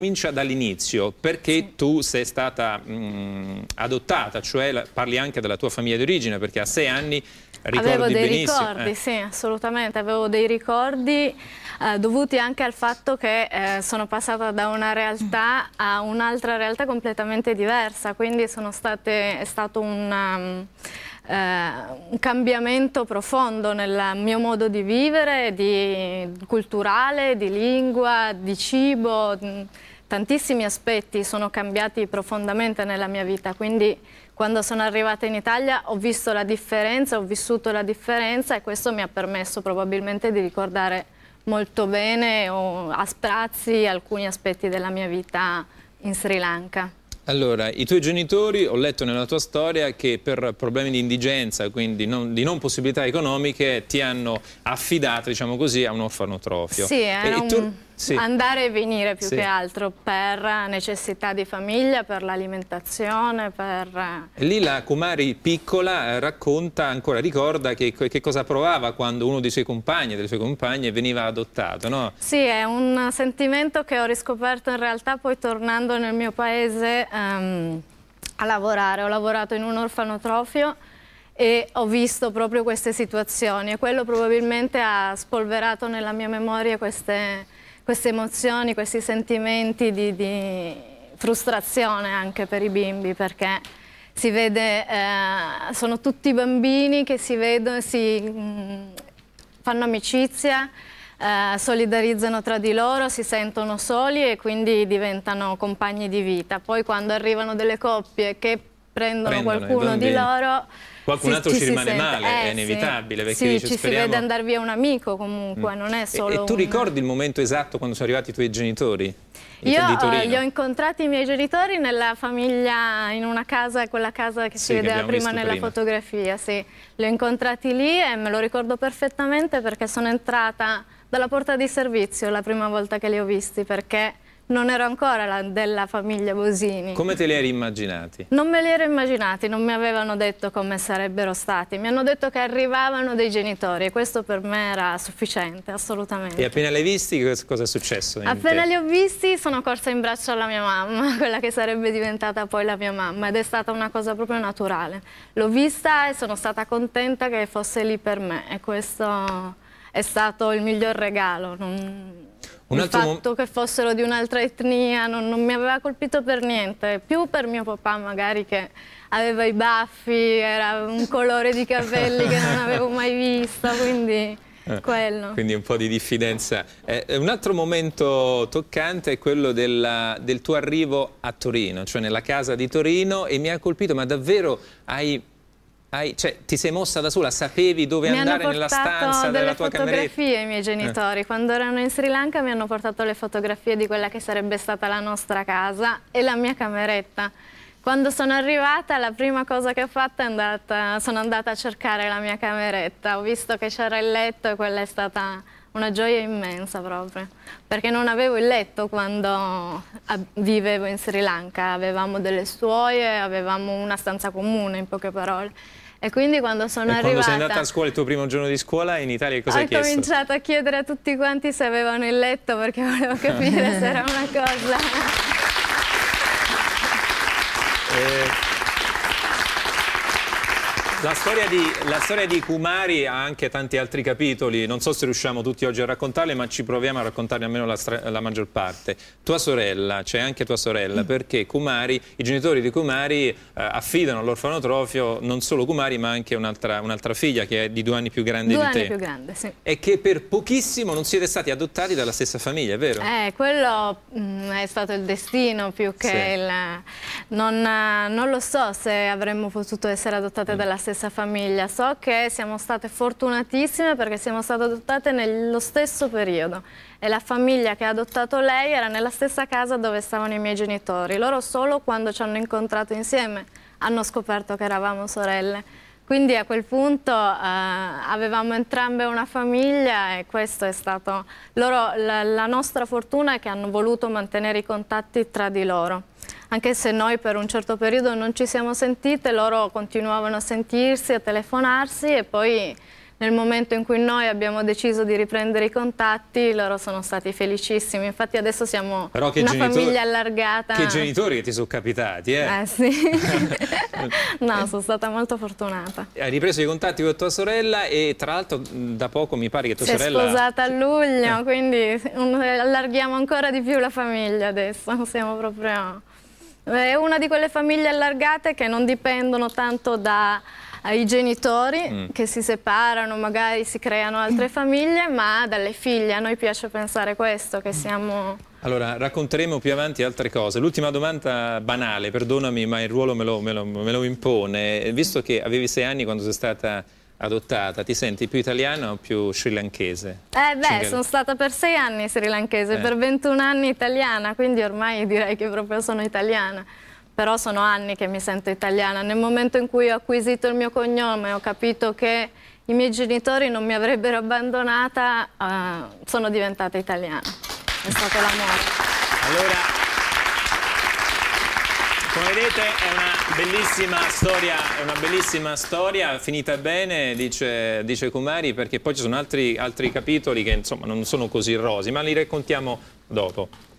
Comincia dall'inizio, perché sì. tu sei stata mh, mm, adottata, cioè la, parli anche della tua famiglia d'origine, perché a sei anni ricordi Avevo dei benissimo. Eh. ricordi, eh. sì, assolutamente, avevo dei ricordi eh, dovuti anche al fatto che eh, sono passata da una realtà a un'altra realtà completamente diversa, quindi state, è stato un... Uh, un cambiamento profondo nel mio modo di vivere, di culturale, di lingua, di cibo. Di, mm, tantissimi aspetti sono cambiati profondamente nella mia vita, quindi quando sono arrivata in Italia ho visto la differenza, ho vissuto la differenza e questo mi ha permesso probabilmente di ricordare molto bene o a sprazzi alcuni aspetti della mia vita in Sri Lanka. Allora, i tuoi genitori, ho letto nella tua storia che per problemi di indigenza, quindi non, di non possibilità economiche, ti hanno affidato, diciamo così, a un orfanotrofio. Sì, era e un... Tu sì. andare e venire più sì. che altro per necessità di famiglia, per l'alimentazione, per... Eh, lì la Kumari piccola eh, racconta, ancora ricorda che, che, cosa provava quando uno dei suoi compagni, delle sue compagne veniva adottato, no? Sì, è un sentimento che ho riscoperto in realtà poi tornando nel mio paese um, a lavorare. Ho lavorato in un orfanotrofio e ho visto proprio queste situazioni e quello probabilmente ha spolverato nella mia memoria queste queste emozioni, questi sentimenti di, di frustrazione anche per i bimbi perché si vede, eh, sono tutti bambini che si vedono, si mh, mm, fanno amicizia, eh, solidarizzano tra di loro, si sentono soli e quindi diventano compagni di vita. Poi quando arrivano delle coppie che prendono, prendono qualcuno di loro qualcun altro ci, rimane male, eh, è inevitabile. Perché sì, dice, ci speriamo... si vede andare via un amico comunque, mm. non è solo... E, e tu ricordi un... il momento esatto quando sono arrivati i tuoi genitori? Io uh, li ho incontrati i miei genitori nella famiglia, in una casa, quella casa che sì, si vedeva prima nella prima. fotografia, sì. Li ho incontrati lì e me lo ricordo perfettamente perché sono entrata dalla porta di servizio la prima volta che li ho visti, perché non ero ancora la, della famiglia Bosini. Come te li eri immaginati? Non me li ero immaginati, non mi avevano detto come sarebbero stati. Mi hanno detto che arrivavano dei genitori e questo per me era sufficiente, assolutamente. E appena li hai visti cosa è successo? Appena te? li ho visti sono corsa in braccio alla mia mamma, quella che sarebbe diventata poi la mia mamma ed è stata una cosa proprio naturale. L'ho vista e sono stata contenta che fosse lì per me e questo è stato il miglior regalo. Non un il fatto che fossero di un'altra etnia non, non, mi aveva colpito per niente, più per mio papà magari che aveva i baffi, era un colore di capelli che non avevo mai visto, quindi... Eh, quello. Quindi un po' di diffidenza. Eh, eh, un altro momento toccante è quello della, del tuo arrivo a Torino, cioè nella casa di Torino e mi ha colpito, ma davvero hai hai, cioè, ti sei mossa da sola, sapevi dove mi andare nella stanza della tua cameretta? Mi hanno portato delle fotografie i miei genitori. Eh. Quando erano in Sri Lanka mi hanno portato le fotografie di quella che sarebbe stata la nostra casa e la mia cameretta. Quando sono arrivata la prima cosa che ho fatto è andata, sono andata a cercare la mia cameretta. Ho visto che c'era il letto e quella è stata una gioia immensa proprio, perché non avevo il letto quando ah, vivevo in Sri Lanka, avevamo delle suoie, avevamo una stanza comune in poche parole. E quindi quando sono e arrivata... quando sei andata a scuola, il tuo primo giorno di scuola in Italia cosa hai chiesto? Ho cominciato a chiedere a tutti quanti se avevano il letto perché volevo capire se era una cosa... eh... La storia, di, la storia di Kumari ha anche tanti altri capitoli, non so se riusciamo tutti oggi a raccontarli, ma ci proviamo a raccontarne almeno la, la maggior parte. Tua sorella, c'è cioè anche tua sorella, mm. perché Kumari, i genitori di Kumari eh, affidano all'orfanotrofio non solo Kumari, ma anche un'altra un figlia che è di due anni più grande due di te. Due anni più grande, sì. E che per pochissimo non siete stati adottati dalla stessa famiglia, è vero? Eh, quello mh, mm, è stato il destino più che sì. il... Non, non, lo so se avremmo potuto essere adottate mm. dalla stessa famiglia stessa famiglia. So che siamo state fortunatissime perché siamo state adottate nello stesso periodo e la famiglia che ha adottato lei era nella stessa casa dove stavano i miei genitori. Loro solo quando ci hanno incontrato insieme hanno scoperto che eravamo sorelle. Quindi a quel punto eh, avevamo entrambe una famiglia e questo è stato loro, la, la nostra fortuna è che hanno voluto mantenere i contatti tra di loro anche se noi per un certo periodo non ci siamo sentite, loro continuavano a sentirsi, a telefonarsi e poi nel momento in cui noi abbiamo deciso di riprendere i contatti, loro sono stati felicissimi. Infatti adesso siamo una genitori, famiglia allargata. Che genitori che ti sono capitati, eh? Eh sì. no, sono stata molto fortunata. Hai ripreso i contatti con tua sorella e tra l'altro da poco mi pare che tua si sorella... Si è sposata a luglio, eh. quindi eh, allarghiamo ancora di più la famiglia adesso. Siamo proprio è una di quelle famiglie allargate che non dipendono tanto dai genitori mm. che si separano, magari si creano altre mm. famiglie, ma dalle figlie. A noi piace pensare questo, che mm. siamo... Allora, racconteremo più avanti altre cose. L'ultima domanda banale, perdonami, ma il ruolo me lo, me lo, me lo impone. Visto che avevi sei anni quando sei stata adottata, ti senti più italiana o più srilanchese? Eh beh, Cingal... sono stata per sei anni srilanchese, eh. per 21 anni italiana, quindi ormai direi che proprio sono italiana. Però sono anni che mi sento italiana. Nel momento in cui ho acquisito il mio cognome ho capito che i miei genitori non mi avrebbero abbandonata, eh, sono diventata italiana. È stata la morte. Allora... Come vedete è una bellissima storia, è una bellissima storia finita bene, dice, dice, Kumari, perché poi ci sono altri, altri capitoli che insomma non sono così rosi, ma li raccontiamo dopo.